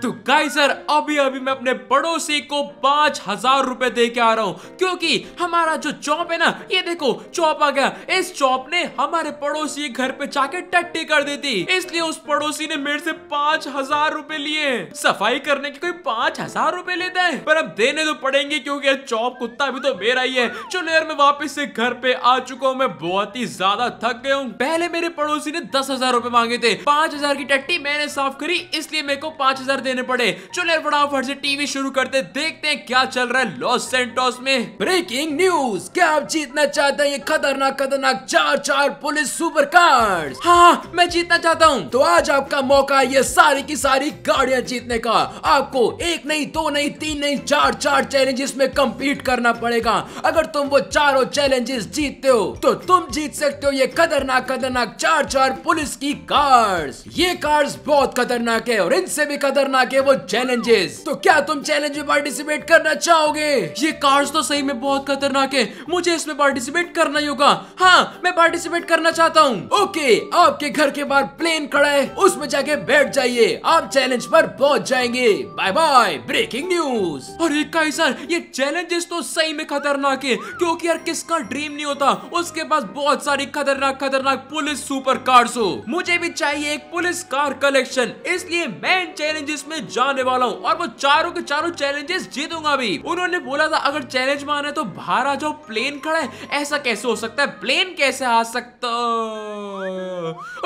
तो गाई सर अभी अभी मैं अपने पड़ोसी को पांच हजार रुपए दे के आ रहा हूँ क्योंकि हमारा जो चौप है ना ये देखो चौप आ गया इस चौप ने हमारे पड़ोसी घर पे जाके टट्टी कर दी थी इसलिए उस पड़ोसी ने मेरे से पांच हजार रूपए लिए सफाई करने के कोई पांच हजार रूपए लेता है पर अब देने तो पड़ेंगे क्योंकि चौप कुत्ता भी तो मेरा ही है चलो यार मैं वापिस से घर पे आ चुका हूँ मैं बहुत ही ज्यादा थक गया हूँ पहले मेरे पड़ोसी ने दस हजार रूपए मांगे थे पांच हजार की टट्टी मैंने साफ करी इसलिए मेरे को पांच हजार देने पड़े चले फटाफट से टीवी शुरू करते देखते हैं क्या चल रहा है लॉस सेंटोस में ब्रेकिंग न्यूज क्या आप जीतना चाहते हैं ये खतरनाक खतरनाक चार चार पुलिस सुपर कार्ड हाँ मैं जीतना चाहता हूँ तो आज आपका मौका है ये सारी की सारी गाड़ियाँ जीतने का आपको एक नहीं दो नहीं तीन नहीं चार चार चैलेंजेस में कम्पीट करना पड़ेगा अगर तुम वो चारों चैलेंजेस जीतते हो तो तुम जीत सकते हो ये खतरनाक खतरनाक चार चार पुलिस की कार्ड ये कार्ड बहुत खतरनाक है और इनसे भी खतरनाक करना के वो चैलेंजेस तो क्या तुम चैलेंज में पार्टिसिपेट करना चाहोगे ये कार्ड तो सही में बहुत खतरनाक है मुझे इसमें पार्टिसिपेट करना ही होगा हाँ मैं पार्टिसिपेट करना चाहता हूँ ओके आपके घर के बाहर प्लेन खड़ा है उसमें जाके बैठ जाइए आप चैलेंज पर पहुँच जाएंगे बाय बाय ब्रेकिंग न्यूज अरे सर ये चैलेंजेस तो सही में खतरनाक है क्योंकि यार किसका ड्रीम नहीं होता उसके पास बहुत सारी खतरनाक खतरनाक पुलिस सुपर कार्ड हो मुझे भी चाहिए एक पुलिस कार कलेक्शन इसलिए मैं चैलेंजेस चैलेंजेस में जाने वाला हूँ और वो चारों के चारों चैलेंजेस जीतूंगा भी उन्होंने बोला था अगर चैलेंज माने तो बाहर आ जाओ प्लेन खड़ा है ऐसा कैसे हो सकता है प्लेन कैसे आ सकता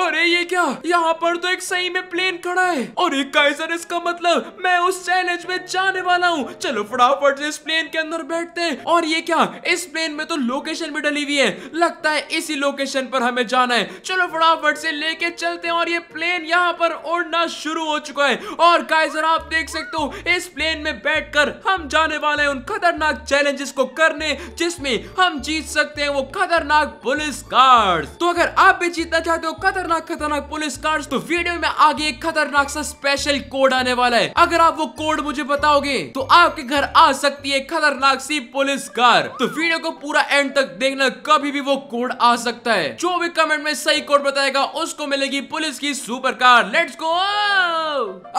अरे ये क्या यहाँ पर तो एक सही में प्लेन खड़ा है और एक काइजर इसका मतलब मैं उस चैलेंज में जाने वाला हूँ चलो फटाफट इस प्लेन के अंदर बैठते हैं और ये क्या इस प्लेन में तो लोकेशन भी डली हुई है लगता है इसी लोकेशन पर हमें जाना है चलो फटाफट से लेके चलते हैं और ये प्लेन यहाँ पर उड़ना शुरू हो चुका है और गाइस और आप देख सकते हो इस प्लेन में बैठकर हम जाने वाले हैं उन खतरनाक चैलेंजेस को करने जिसमें हम जीत सकते हैं वो खतरनाक पुलिस कार्ड तो अगर आप भी जीतना चाहते हो खतरनाक खतरनाक पुलिस कार्ड तो वीडियो में आगे एक खतरनाक सा स्पेशल कोड आने वाला है अगर आप वो कोड मुझे बताओगे तो आपके घर आ सकती है खतरनाक सी पुलिस कार तो वीडियो को पूरा एंड तक देखना कभी भी वो कोड आ सकता है जो भी कमेंट में सही कोड बताएगा उसको मिलेगी पुलिस की सुपर कार लेट्स गो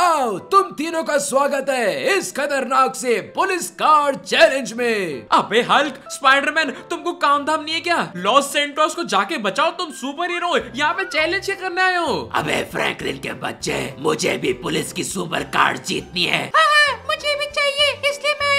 ओ तुम तीनों का स्वागत है इस खतरनाक से पुलिस कार चैलेंज में अबे हल्क स्पाइडरमैन तुमको काम धाम नहीं है क्या लॉस सेंटोस को जाके बचाओ तुम सुपर हीरो यहाँ पे चैलेंज क्या करने आए हो अबे फ्रैंकलिन के बच्चे मुझे भी पुलिस की सुपर कार जीतनी है हाँ, हाँ, मुझे भी चाहिए इसलिए मैं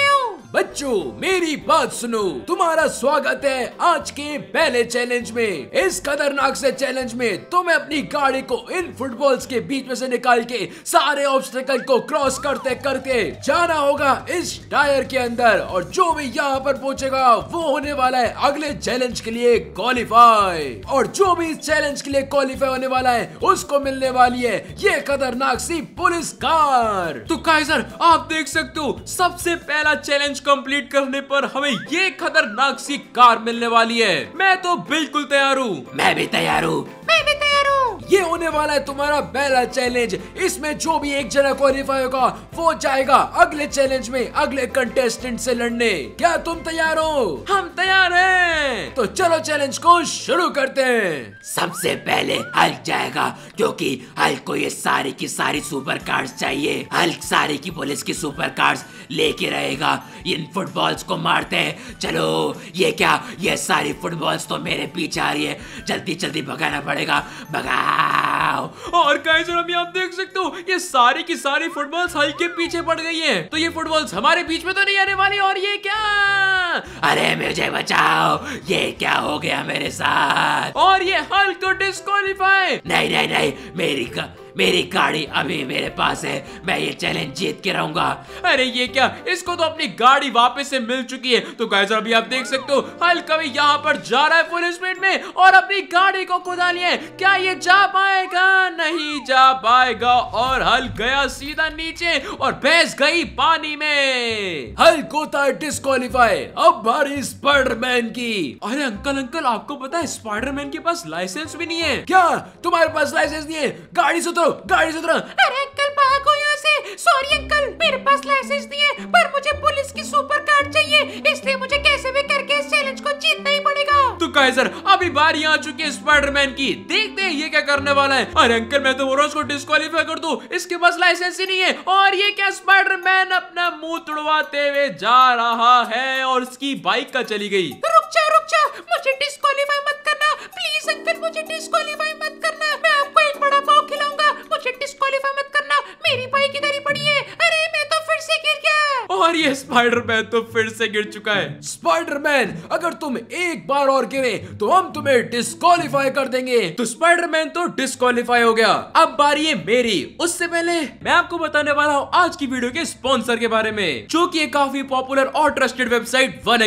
बच्चों मेरी बात सुनो तुम्हारा स्वागत है आज के पहले चैलेंज में इस खतरनाक से चैलेंज में तुम्हें अपनी गाड़ी को इन फुटबॉल्स के बीच में से निकाल के सारे ऑब्स्टेकल को क्रॉस करते करते जाना होगा इस टायर के अंदर और जो भी यहाँ पर पहुंचेगा वो होने वाला है अगले चैलेंज के लिए क्वालिफाई और जो भी इस चैलेंज के लिए क्वालिफाई होने वाला है उसको मिलने वाली है ये खतरनाक सी पुलिस कार तो सर आप देख सकते हो सबसे पहला चैलेंज कंप्लीट करने पर हमें ये खतरनाक सी कार मिलने वाली है मैं तो बिल्कुल तैयार हूँ मैं भी तैयार हूँ मैं भी तैयार ये होने वाला है तुम्हारा पहला चैलेंज इसमें जो भी एक जना क्वालिफाई होगा वो जाएगा अगले चैलेंज में अगले कंटेस्टेंट से लड़ने क्या तुम तैयार हो हम तैयार हैं तो चलो चैलेंज को शुरू करते हैं सबसे पहले हल्क जाएगा क्योंकि हल्क को ये सारी की सारी सुपर कार्ड चाहिए हल्क सारी की पुलिस की सुपर कार्ड लेके रहेगा इन फुटबॉल्स को मारते हैं चलो ये क्या ये सारी फुटबॉल्स तो मेरे पीछे आ रही है जल्दी जल्दी भगाना पड़ेगा भगा और गाइस अभी आप देख सकते हो ये सारी की सारी फुटबॉल्स हल्के पीछे पड़ गई हैं तो ये फुटबॉल्स हमारे बीच में तो नहीं आने वाली और ये क्या अरे मुझे बचाओ ये क्या हो गया मेरे साथ और ये हल्क तो डिस्कालीफाई नहीं नहीं नहीं मेरी का मेरी गाड़ी अभी मेरे पास है मैं ये चैलेंज जीत के रहूंगा अरे ये क्या इसको तो अपनी गाड़ी वापस से मिल चुकी है तो गाइस अभी आप देख सकते हो हल्का भी यहाँ पर जा रहा है फुल स्पीड में और अपनी गाड़ी को कुदा लिए क्या ये जा पाएगा नहीं जा पाएगा और हल गया सीधा नीचे और बहस गई पानी में हल को था डिस्कालीफाई अब भारी स्पाइडरमैन की अरे अंकल अंकल आपको पता है स्पाइडरमैन के पास लाइसेंस भी नहीं है क्या तुम्हारे पास लाइसेंस नहीं है गाड़ी से उतरो गाड़ी से उतरा अरे अंकल भागो यहाँ से सॉरी अंकल मेरे पास लाइसेंस नहीं है पर मुझे पुलिस की सुपर कार चाहिए इसलिए मुझे कैसे भी करके इस चैलेंज को जीतना ही पड़ेगा तो काइजर अभी बारी आ चुकी है स्पाइडरमैन की देखते हैं ये क्या करने वाला है अरे अंकल मैं तो बोल रहा डिस्कालीफाई कर दू इसके पास लाइसेंस ही नहीं है और ये क्या स्पाइडरमैन अपना मुंह तुड़वाते हुए जा रहा है और उसकी बाइक का चली गई रुक जा रुक जा मुझे स्पाइडर मैन तो फिर से गिर चुका है स्पाइडरमैन अगर तुम एक बार और गिरे तो हम तुम्हें डिस्कालीफाई कर देंगे तो स्पाइडरमैन तो डिस्कालीफाई हो गया अब बारी है मेरी उससे पहले मैं आपको बताने वाला हूँ आज की वीडियो के स्पॉन्सर के बारे में जो की काफी पॉपुलर और ट्रस्टेड वेबसाइट वन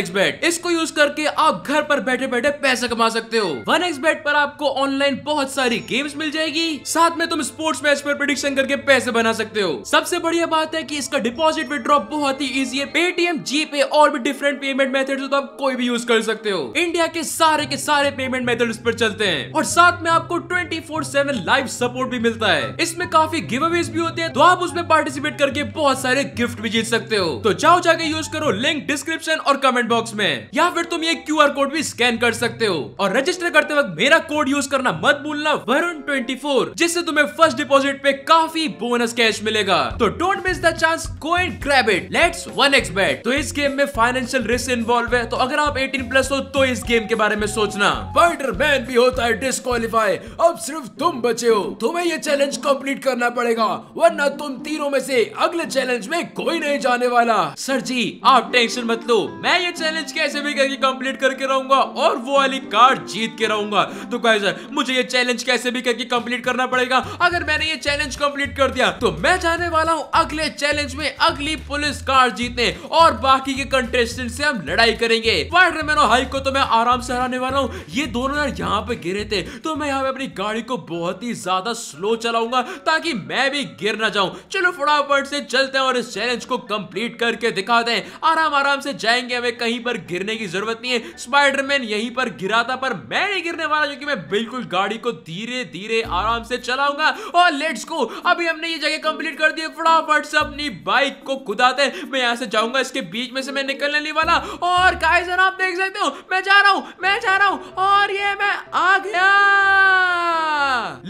इसको यूज करके आप घर पर बैठे बैठे पैसा कमा सकते हो वन पर आपको ऑनलाइन बहुत सारी गेम्स मिल जाएगी साथ में तुम स्पोर्ट्स मैच पर प्रिडिक्शन करके पैसे बना सकते हो सबसे बढ़िया बात है की इसका डिपॉजिट विद्रॉ बहुत ही ईजी है पेटीएम जीपे और भी डिफरेंट पेमेंट में मेथड हो तो आप कोई भी यूज कर सकते हो इंडिया के सारे के सारे पेमेंट मेथड पर चलते हैं और साथ में आपको twenty four seven live support भी मिलता है इसमें काफी गिव अवेज भी होते हैं तो आप उसमें पार्टिसिपेट करके बहुत सारे गिफ्ट भी जीत सकते हो तो जाओ जाके यूज करो लिंक डिस्क्रिप्शन और कमेंट बॉक्स में या फिर तुम ये क्यू कोड भी स्कैन कर सकते हो और रजिस्टर करते वक्त मेरा कोड यूज करना मत भूलना वरुण ट्वेंटी जिससे तुम्हें फर्स्ट डिपोजिट पे काफी बोनस कैश मिलेगा तो डोंट मिस द चांस को and grab it let's one x bet तो इस गेम में फाइनेंशियल रिस्क इन्वॉल्व इन्वॉल्व है तो अगर आप 18 प्लस हो तो इस गेम के बारे में सोचना स्पाइडरमैन भी होता है डिस्कालीफाई अब सिर्फ तुम बचे हो तुम्हें ये चैलेंज कम्प्लीट करना पड़ेगा वरना तुम तीनों में से अगले चैलेंज में कोई नहीं जाने वाला सर जी आप टेंशन मत लो मैं ये चैलेंज कैसे भी करके कम्प्लीट करके रहूंगा और वो वाली कार्ड जीत के रहूंगा तो सर मुझे ये चैलेंज कैसे भी करके कम्प्लीट करना पड़ेगा अगर मैंने ये चैलेंज कम्प्लीट कर दिया तो मैं जाने वाला हूँ अगले चैलेंज में अगली पुलिस कार्ड जीतने और बाकी के कंटेस्टेंट से हम लड़ाई लड़ाई करेंगे स्पाइडरमैन और हाइक को तो मैं आराम से हराने वाला हूँ ये दोनों यार यहाँ पे गिरे थे तो मैं यहाँ पे अपनी गाड़ी को बहुत ही ज्यादा स्लो चलाऊंगा ताकि मैं भी गिर ना जाऊं चलो फटाफट से चलते हैं और इस चैलेंज को कंप्लीट करके दिखाते हैं आराम आराम से जाएंगे हमें कहीं पर गिरने की जरूरत नहीं है स्पाइडरमैन यहीं पर गिरा था पर मैं नहीं गिरने वाला क्योंकि मैं बिल्कुल गाड़ी को धीरे धीरे आराम से चलाऊंगा और लेट्स को अभी हमने ये जगह कंप्लीट कर दी फटाफट से अपनी बाइक को कुदाते मैं यहाँ से जाऊंगा इसके बीच में से मैं निकलने वाला और और गाइस और आप देख सकते हो मैं जा रहा हूँ मैं जा रहा हूँ और ये मैं आ गया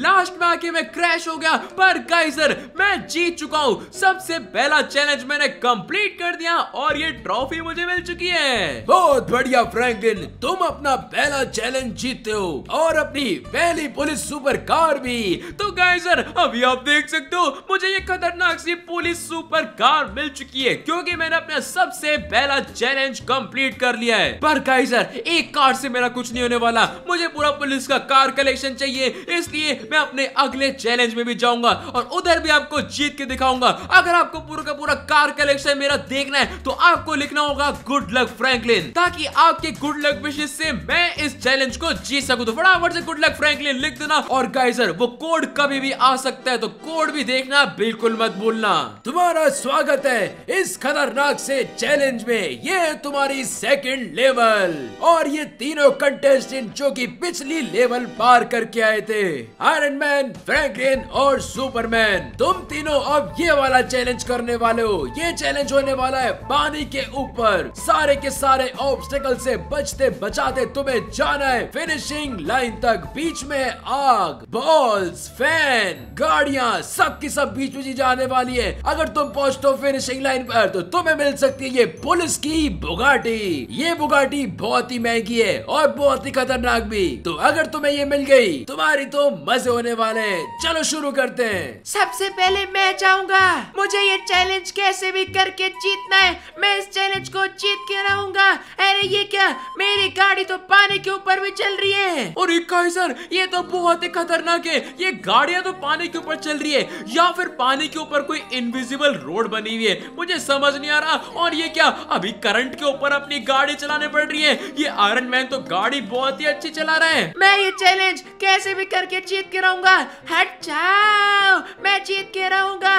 लास्ट में आके मैं क्रैश हो गया पर गाइसर मैं जीत चुका हूँ सबसे पहला चैलेंज मैंने कंप्लीट कर दिया और ये ट्रॉफी मुझे मिल चुकी है बहुत बढ़िया फ्रैंकलिन तुम अपना पहला चैलेंज जीतते हो और अपनी पहली पुलिस सुपर कार भी तो गाइजर अभी आप देख सकते हो मुझे ये खतरनाक सी पुलिस सुपर कार मिल चुकी है क्योंकि मैंने अपना सबसे पहला चैलेंज कम कंप्लीट कर लिया है पर काइजर एक कार से मेरा कुछ नहीं होने वाला मुझे पूरा पुलिस का कार कलेक्शन चाहिए इसलिए मैं अपने अगले चैलेंज में भी जाऊंगा और उधर भी आपको जीत के दिखाऊंगा अगर आपको पूरा का पूरा कार कलेक्शन मेरा देखना है तो आपको लिखना होगा गुड लक फ्रैंकलिन ताकि आपके गुड लक विशेष से मैं इस चैलेंज को जीत सकूं तो फटाफट से गुड लक फ्रैंकलिन लिख देना और गाइजर वो कोड कभी भी आ सकता है तो कोड भी देखना बिल्कुल मत भूलना तुम्हारा स्वागत है इस खतरनाक से चैलेंज में ये तुम्हारी की सेकंड लेवल और ये तीनों कंटेस्टेंट जो कि पिछली लेवल पार करके आए थे आयरन मैन फ्रैंकलिन और सुपरमैन तुम तीनों अब ये वाला चैलेंज करने वाले हो ये चैलेंज होने वाला है पानी के ऊपर सारे के सारे ऑब्स्टेकल से बचते बचाते तुम्हें जाना है फिनिशिंग लाइन तक बीच में आग बॉल्स फैन गाड़िया सब की सब बीच बीच जाने वाली है अगर तुम पहुंचते हो फिनिशिंग लाइन पर तो तुम्हें मिल सकती है ये पुलिस की बुगाटी बुगाटी ये बुगाटी बहुत ही महंगी है और बहुत ही खतरनाक भी तो अगर तुम्हें ये मिल गई तुम्हारी तो मजे होने वाले चलो शुरू करते हैं सबसे पहले मैं चाहूंगा मुझे ये चैलेंज कैसे भी करके जीतना है मैं इस चैलेंज को जीत के रहूंगा अरे ये क्या मेरी गाड़ी तो पानी के ऊपर भी चल रही है और सर ये तो बहुत ही खतरनाक है ये गाड़िया तो पानी के ऊपर चल रही है या फिर पानी के ऊपर कोई इनविजिबल रोड बनी हुई है मुझे समझ नहीं आ रहा और ये क्या अभी करंट के ऊपर पर अपनी गाड़ी चलाने पड़ रही है ये आयरन मैन तो गाड़ी बहुत ही अच्छी चला रहे हैं मैं ये चैलेंज कैसे भी करके जीत के रहूंगा हटाओ मैं जीत के रहूंगा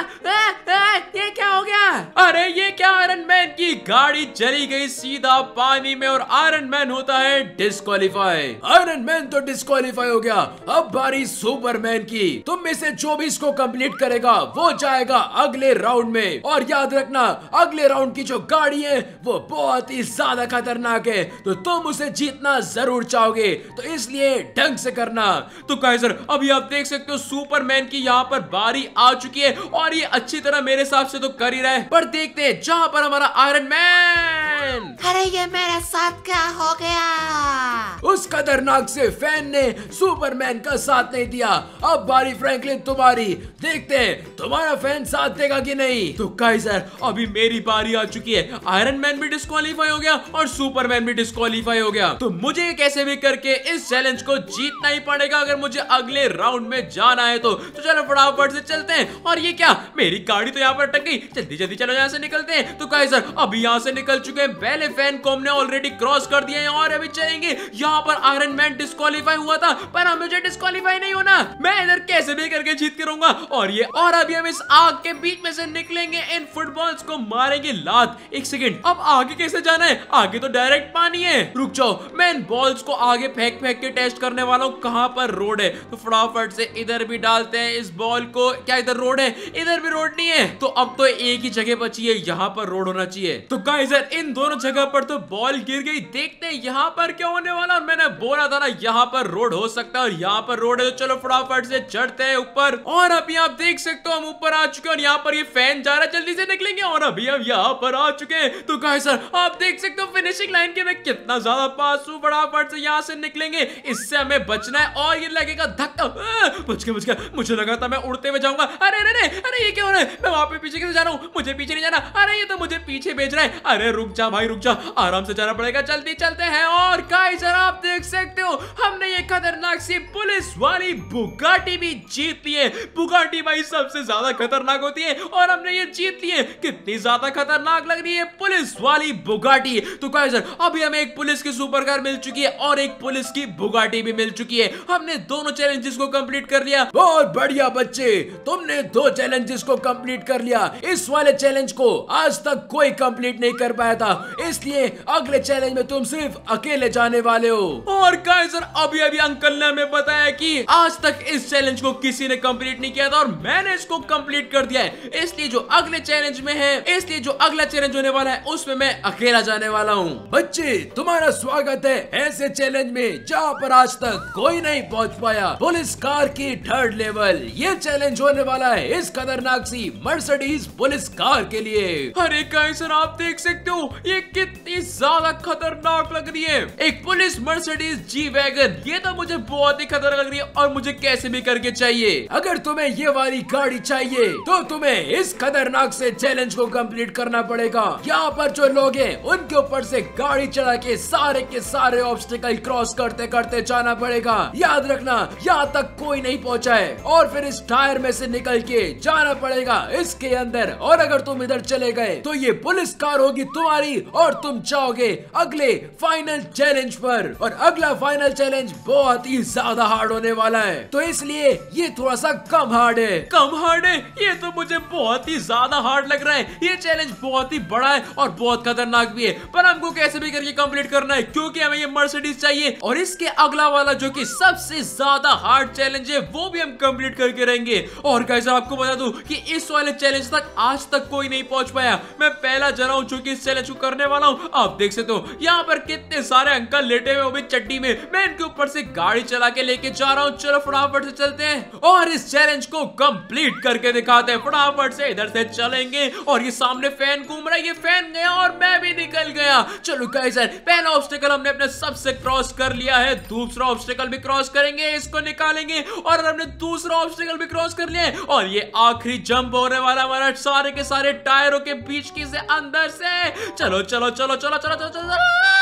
ये क्या हो गया अरे ये क्या आयरन मैन की गाड़ी चली गई सीधा पानी में और आयरन मैन होता है डिस्कालीफाई आयरन मैन तो डिस्कालीफाई हो गया अब बारी सुपरमैन की तुम में से जो भी इसको कंप्लीट करेगा वो जाएगा अगले राउंड में और याद रखना अगले राउंड की जो गाड़ी है वो बहुत ही भी ज्यादा खतरनाक है तो तुम उसे जीतना जरूर चाहोगे तो इसलिए ढंग से करना तो कैसर अभी आप देख सकते हो सुपरमैन की यहाँ पर बारी आ चुकी है और ये अच्छी तरह मेरे हिसाब से तो कर ही रहे पर देखते हैं जहाँ पर हमारा आयरन मैन अरे ये मेरे साथ क्या हो गया उस खतरनाक से फैन ने सुपरमैन का साथ नहीं दिया अब बारी फ्रैंकलिन तुम्हारी देखते हैं तुम्हारा फैन साथ देगा कि नहीं तो कैसर अभी मेरी बारी आ चुकी है आयरन मैन भी डिस्कालीफाई हो गया और सुपरमैन भी डिस्कालीफाई हो गया तो मुझे कैसे भी करके इस चैलेंज को जीतना ही पड़ेगा अगर मुझे अगले राउंड में जाना है तो, तो चलो फटाफट से चलते हैं और ये क्या मेरी गाड़ी तो यहाँ पर अटक गई जल्दी जल्दी चलो यहाँ से निकलते हैं तो कहे सर अभी यहाँ से निकल चुके हैं पहले फैन को हमने ऑलरेडी क्रॉस कर दिया है और अभी चलेंगे यहाँ पर आयरन मैन डिस्कालीफाई हुआ था पर हम मुझे डिस्कालीफाई नहीं होना मैं इधर कैसे भी करके जीत के रहूंगा और ये और अभी हम इस आग के बीच में से निकलेंगे इन फुटबॉल्स को मारेंगे लात एक सेकेंड अब आगे कैसे जाना जाना है आगे तो डायरेक्ट पानी है रुक जाओ मैं इन बॉल्स को आगे फेंक फेंक के टेस्ट करने वाला हूँ कहाँ पर रोड है तो फटाफट से इधर भी डालते हैं इस बॉल को क्या इधर रोड है इधर भी रोड नहीं है तो अब तो एक ही जगह बची है यहाँ पर रोड होना चाहिए तो गाइजर इन दोनों जगह पर तो बॉल गिर गई देखते हैं यहाँ पर क्या होने वाला और मैंने बोला था ना यहाँ पर रोड हो सकता है और यहाँ पर रोड है तो चलो फटाफट से चढ़ते हैं ऊपर और अभी आप देख सकते हो हम ऊपर आ चुके हैं और यहाँ पर ये फैन जा रहा है जल्दी से निकलेंगे और अभी हम यहाँ पर आ चुके हैं तो गाइजर आप देख देख सकते हो फिनिशिंग लाइन के मैं कितना ज्यादा पास हूँ फटाफट से यहाँ से निकलेंगे इससे हमें बचना है और ये लगेगा धक्का बचके हाँ, बचके मुझे लगा था मैं उड़ते हुए जाऊंगा अरे अरे अरे अरे ये क्या हो रहा है मैं वहां पे पीछे कैसे जा रहा हूँ मुझे पीछे नहीं जाना अरे ये तो मुझे पीछे भेज रहा है अरे रुक जा भाई रुक जा आराम से जाना पड़ेगा जल्दी चलते हैं और गाइस आप देख सकते हो हमने ये खतरनाक सी पुलिस वाली बुगाटी भी जीत ली है बुगाटी भाई सबसे ज्यादा खतरनाक होती है और हमने ये जीत ली है कितनी ज्यादा खतरनाक लग रही है पुलिस वाली बुगाटी बुगाटी तो सर अभी हमें एक पुलिस की सुपर कार मिल चुकी है और एक पुलिस की बुगाटी भी मिल चुकी है हमने दोनों चैलेंजेस को कंप्लीट कर लिया बहुत बढ़िया बच्चे तुमने दो चैलेंजेस को कंप्लीट कर लिया इस वाले चैलेंज को आज तक कोई कंप्लीट नहीं कर पाया था इसलिए अगले चैलेंज में तुम सिर्फ अकेले जाने वाले हो और काइजर अभी अभी अंकल ने हमें बताया कि आज तक इस चैलेंज को किसी ने कंप्लीट नहीं किया था और मैंने इसको कंप्लीट कर दिया है इसलिए जो अगले चैलेंज में है इसलिए जो अगला चैलेंज होने वाला है उसमें मैं अकेला जाने वाला हूँ बच्चे तुम्हारा स्वागत है ऐसे चैलेंज में जहाँ पर आज तक कोई नहीं पहुँच पाया पुलिस कार की थर्ड लेवल ये चैलेंज होने वाला है इस खतरनाक सी मर्सिडीज पुलिस कार के लिए अरे सर आप देख सकते हो ये कितनी ज्यादा खतरनाक लग रही है एक पुलिस मर्सिडीज जी वैगन ये तो मुझे बहुत ही खतरनाक लग रही है और मुझे कैसे भी करके चाहिए अगर तुम्हें ये वाली गाड़ी चाहिए तो तुम्हें इस खतरनाक से चैलेंज को कंप्लीट करना पड़ेगा यहाँ पर जो लोग हैं उन के ऊपर से गाड़ी चढ़ा के सारे के सारे ऑब्स्टिकल क्रॉस करते करते जाना पड़ेगा याद रखना यहाँ तक कोई नहीं पहुँचा है और फिर इस टायर में से निकल के जाना पड़ेगा इसके अंदर और अगर तुम इधर चले गए तो ये पुलिस कार होगी तुम्हारी और तुम जाओगे अगले फाइनल चैलेंज पर और अगला फाइनल चैलेंज बहुत ही ज्यादा हार्ड होने वाला है तो इसलिए ये थोड़ा सा कम हार्ड है कम हार्ड है ये तो मुझे बहुत ही ज्यादा हार्ड लग रहा है ये चैलेंज बहुत ही बड़ा है और बहुत खतरनाक भी चुकी है पर हमको कैसे भी करके कम्प्लीट करना है क्योंकि हमें ये मर्सिडीज चाहिए और इसके अगला वाला जो की सबसे ज्यादा हार्ड चैलेंज है वो भी हम कम्प्लीट करके रहेंगे और कैसे आपको बता दू की इस वाले चैलेंज तक आज तक कोई नहीं पहुंच पाया मैं पहला जरा हूँ चूंकि इस चैलेंज को करने वाला हूँ आप देख सकते हो यहाँ पर कितने सारे अंकल लेटे हुए चट्टी में मैं इनके ऊपर से गाड़ी चला के लेके जा रहा हूँ चलो फटाफट से चलते हैं और इस चैलेंज को कंप्लीट करके दिखाते हैं फटाफट से इधर से चलेंगे और ये सामने फैन घूम रहा है ये फैन गया और मैं भी दिख निकल गया चलो गाइस यार पहला ऑब्स्टेकल हमने अपने सबसे क्रॉस कर लिया है दूसरा ऑब्स्टेकल भी क्रॉस करेंगे इसको निकालेंगे और हमने दूसरा ऑब्स्टेकल भी क्रॉस कर लिया है और ये आखिरी जंप होने वाला हमारा सारे के सारे टायरों के बीच की से अंदर से चलो चलो चलो चलो चलो चलो चलो, चलो, चलो, चलो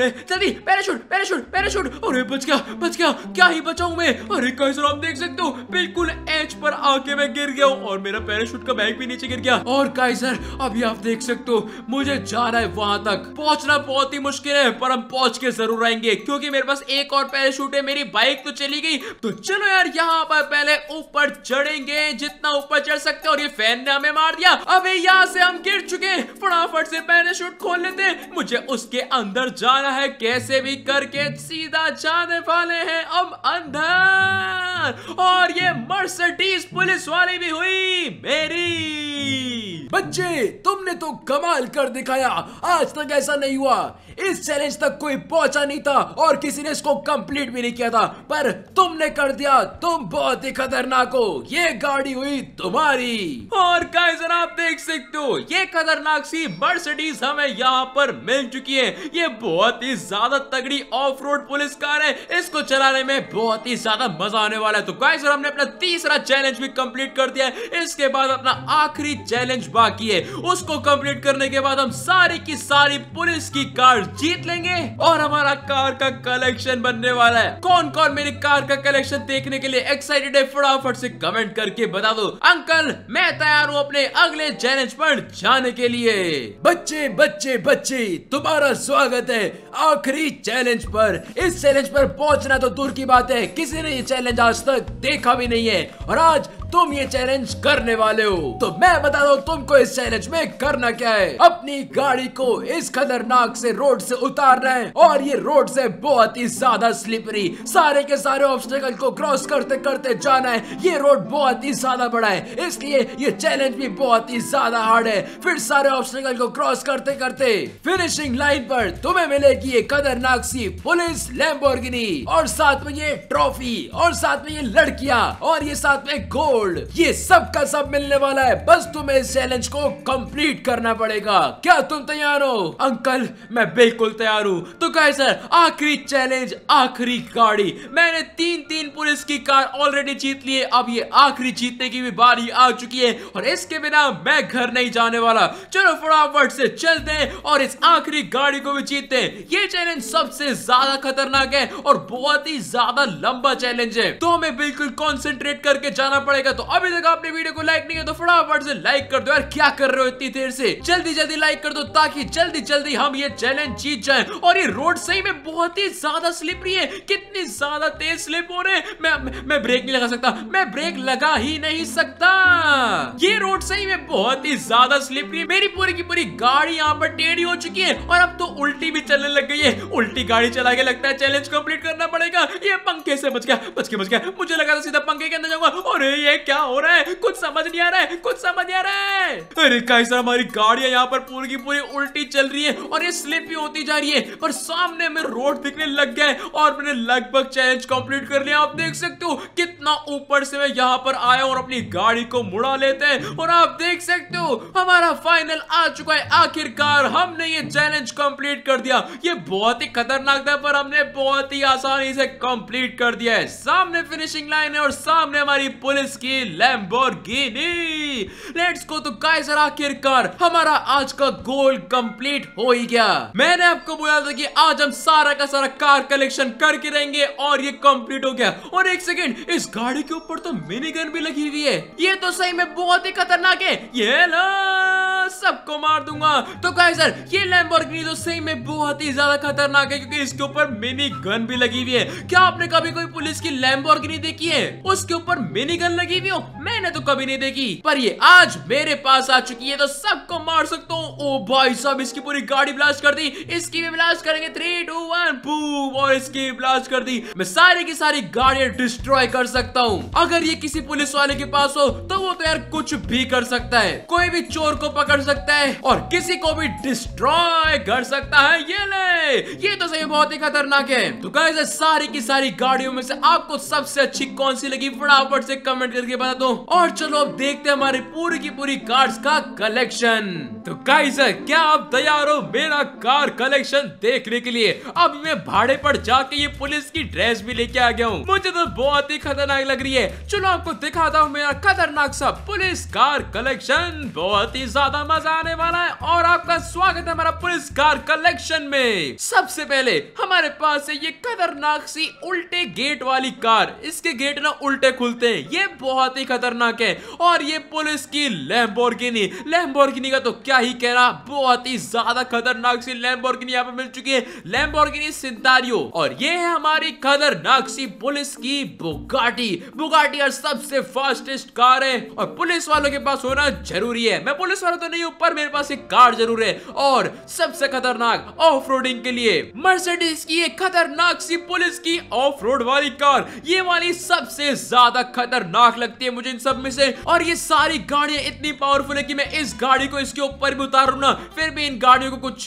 अरे जल्दी पैराशूट पैराशूट पैराशूट अरे बच गया बच गया क्या ही बचाऊ मैं अरे सर आप देख सकते हो बिल्कुल एच पर आके मैं गिर गया हूँ और मेरा पैराशूट का बैग भी नीचे गिर गया और सर अभी आप देख सकते हो मुझे जा रहा है वहां तक पहुंचना बहुत ही मुश्किल है पर हम पहुंच के जरूर आएंगे क्योंकि मेरे पास एक और पैराशूट है मेरी बाइक तो चली गई तो चलो यार यहाँ पर पहले ऊपर चढ़ेंगे जितना ऊपर चढ़ सकते और ये फैन ने हमें मार दिया अभी यहाँ से हम गिर चुके फटाफट से पैराशूट खोल लेते मुझे उसके अंदर जाना है कैसे भी करके सीधा जाने वाले हैं अब अंदर और ये मर्सिडीज पुलिस वाली भी हुई मेरी बच्चे तुमने तो कमाल कर दिखाया आज तक ऐसा नहीं हुआ इस चैलेंज तक कोई पहुंचा नहीं था और किसी ने इसको कंप्लीट भी नहीं किया था पर तुमने कर दिया तुम बहुत ही खतरनाक हो ये गाड़ी हुई तुम्हारी और गाइजर आप देख सकते हो ये खतरनाक सी मर्सिडीज हमें यहाँ पर मिल चुकी है ये बहुत बहुत ही ज्यादा तगड़ी ऑफ रोड पुलिस कार है इसको चलाने में बहुत ही ज्यादा मजा आने वाला है तो गाइस हमने अपना तीसरा चैलेंज भी कंप्लीट कर दिया है इसके बाद अपना आखिरी चैलेंज बाकी है उसको कंप्लीट करने के बाद हम सारी की सारी पुलिस की कार जीत लेंगे और हमारा कार का कलेक्शन बनने वाला है कौन कौन मेरी कार का कलेक्शन देखने के लिए एक्साइटेड है फटाफट से कमेंट करके बता दो अंकल मैं तैयार हूँ अपने अगले चैलेंज पर जाने के लिए बच्चे बच्चे बच्चे तुम्हारा स्वागत है आखिरी चैलेंज पर इस चैलेंज पर पहुंचना तो दूर की बात है किसी ने ये चैलेंज आज तक देखा भी नहीं है और आज तुम ये चैलेंज करने वाले हो तो मैं बता दो तुमको इस चैलेंज में करना क्या है अपनी गाड़ी को इस खतरनाक से रोड से उतारना है और ये रोड से बहुत ही ज्यादा स्लिपरी सारे के सारे ऑब्स्टेकल को क्रॉस करते करते जाना है ये रोड बहुत ही ज्यादा बड़ा है इसलिए ये चैलेंज भी बहुत ही ज्यादा हार्ड है फिर सारे ऑब्स्टेकल को क्रॉस करते करते फिनिशिंग लाइन पर तुम्हें मिलेगी ये खतरनाक सी पुलिस लैम्बोर्गिनी और साथ में ये ट्रॉफी और साथ में ये लड़कियां और ये साथ में गोल्ड गोल्ड ये सब का सब मिलने वाला है बस तुम्हें इस चैलेंज को कंप्लीट करना पड़ेगा क्या तुम तैयार हो अंकल मैं बिल्कुल तैयार हूँ तो कहे सर आखिरी चैलेंज आखिरी गाड़ी मैंने तीन तीन पुलिस की कार ऑलरेडी जीत ली है अब ये आखिरी जीतने की भी बारी आ चुकी है और इसके बिना मैं घर नहीं जाने वाला चलो फटाफट से चलते हैं और इस आखिरी गाड़ी को भी जीतते हैं ये चैलेंज सबसे ज्यादा खतरनाक है और बहुत ही ज्यादा लंबा चैलेंज है तो हमें बिल्कुल कॉन्सेंट्रेट करके जाना पड़ेगा है तो अभी तक आपने वीडियो को लाइक नहीं किया तो फटाफट से लाइक कर दो यार क्या कर रहे हो इतनी देर से जल्दी जल्दी लाइक कर दो ताकि जल्दी जल्दी हम ये चैलेंज जीत जाए और ये रोड सही में बहुत ही ज्यादा स्लिपरी है कितनी ज्यादा तेज स्लिप हो रहे मैं मैं ब्रेक नहीं लगा सकता मैं ब्रेक लगा ही नहीं सकता ये रोड सही में बहुत ही ज्यादा स्लिपरी है मेरी पूरी की पूरी गाड़ी यहाँ पर टेढ़ी हो चुकी है और अब तो उल्टी भी चलने लग गई है उल्टी गाड़ी चला के लगता है चैलेंज कंप्लीट करना पड़ेगा ये पंखे से बच गया बच के बच गया मुझे लगा था सीधा पंखे के अंदर जाऊंगा और ये क्या हो रहा है कुछ समझ नहीं आ रहा है कुछ समझ नहीं आ रहा है अरे कहीं हमारी गाड़ियां यहाँ पर पूरी की पूरी उल्टी चल रही है और ये स्लिप भी होती जा रही है पर सामने में रोड दिखने लग गए और मैंने लगभग चैलेंज कंप्लीट कर लिया आप देख सकते हो कितना ऊपर से मैं यहाँ पर आया और अपनी गाड़ी को मुड़ा लेते हैं और आप देख सकते हो हमारा फाइनल आ चुका है आखिरकार हमने ये चैलेंज कंप्लीट कर दिया ये बहुत ही खतरनाक था पर हमने बहुत ही आसानी से कंप्लीट कर दिया है सामने फिनिशिंग लाइन है और सामने हमारी पुलिस की ये लेट्स गो तो गाइस आखिरकार हमारा आज का गोल कंप्लीट हो ही गया मैंने आपको बोला था कि आज हम सारा का सारा कार कलेक्शन करके रहेंगे और ये कंप्लीट हो गया और एक सेकेंड इस गाड़ी के ऊपर तो मिनी गन भी लगी हुई है ये तो सही में बहुत ही खतरनाक है ये ला सबको मार दूंगा तो कहे सर ये लैम्बोर्गिनी तो सही में बहुत ही ज्यादा खतरनाक है क्योंकि इसके ऊपर मिनी गन भी लगी हुई है क्या आपने कभी कोई पुलिस की लैम्बोर्गिनी देखी है उसके ऊपर मिनी गन लगी हुई हो मैंने तो कभी नहीं देखी पर ये आज मेरे पास आ चुकी है तो सबको मार सकता हूँ ओ भाई साहब इसकी पूरी गाड़ी ब्लास्ट कर दी इसकी भी ब्लास्ट करेंगे थ्री टू वन बूम और इसकी ब्लास्ट कर दी मैं सारी की सारी गाड़ियां डिस्ट्रॉय कर सकता हूँ अगर ये किसी पुलिस वाले के पास हो तो वो तो यार कुछ भी कर सकता है कोई भी चोर को पकड़ सकता है और किसी को भी डिस्ट्रॉय कर सकता है ये ले ये तो सही बहुत ही खतरनाक है तो गाइस सारी की सारी गाड़ियों में से आपको सबसे अच्छी कौन सी लगी फटाफट से कमेंट करके बता दो और चलो अब देखते हैं हमारी पूरी की पूरी कार्स का कलेक्शन तो गाइस क्या आप तैयार हो मेरा कार कलेक्शन देखने के लिए अब मैं भाड़े पर जाके ये पुलिस की ड्रेस भी लेके आ गया हूँ मुझे तो बहुत ही खतरनाक लग रही है चलो आपको दिखाता हूँ मेरा खतरनाक सा पुलिस कार कलेक्शन बहुत ही ज्यादा मजा आने वाला है और आपका स्वागत है हमारा पुलिस कार कलेक्शन में सबसे पहले हमारे पास है ये खतरनाक सी उल्टे गेट वाली कार इसके गेट ना उल्टे खुलते हैं ये बहुत ही खतरनाक है और ये पुलिस की लैम्बोर्गिनी लैम्बोर्गिनी का तो क्या ही कहना बहुत ही ज्यादा खतरनाक सी लैम्बोर्गिनी यहाँ पे मिल चुकी है लैम्बोर्गिनी सिंतारियो और ये है हमारी खतरनाक सी पुलिस की बुगाटी बुगाटी सबसे फास्टेस्ट कार है और पुलिस वालों के पास होना जरूरी है मैं पुलिस वाला तो नहीं ऊपर मेरे पास एक कार जरूर है और सबसे खतरनाक ऑफ के लिए मर्सिडीज की एक खतरनाक सी पुलिस की ऑफ वाली कार ये वाली सबसे ज्यादा खतरनाक लगती है मुझे इन सब में से और ये सारी गाड़ियां इतनी पावरफुल है कि मैं इस गाड़ी को इसके ऊपर भी उतारू ना फिर भी इन गाड़ियों को कुछ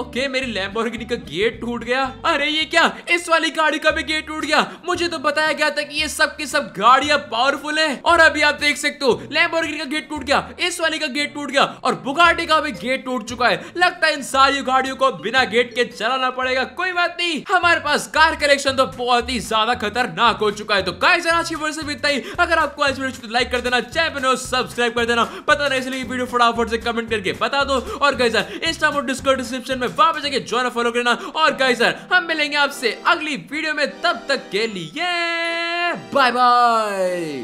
ओके मेरी लैम्बोर्गिनी का गेट टूट गया अरे ये क्या इस वाली गाड़ी का भी गेट टूट गया मुझे तो बताया गया था कि ये सब की सब गाड़ियां पावरफुल हैं और अभी आप देख सकते हो लैम्बोर्गिनी का गेट टूट गया इस वाली का गेट टूट गया और बुगाटी का भी गेट टूट चुका है लगता है इन सारी गाड़ियों को बिना गेट के चलाना पड़ेगा कोई बात नहीं हमारे पास कार कलेक्शन तो बहुत ही ज्यादा खतरनाक हो चुका है तो गाइस आज की वीडियो से भी इतना ही अगर आपको आज वीडियो लाइक कर देना चैनल को सब्सक्राइब कर देना पता नहीं इसलिए वीडियो फटाफट से कमेंट करके बता दो और गाइस यार इंस्टा और डिस्कॉर्ड डिस्क्रिप्शन में वापस जाके ज्वाइन फॉलो करना और गाइस सर हम मिलेंगे आपसे अगली वीडियो में तब तक के लिए बाय बाय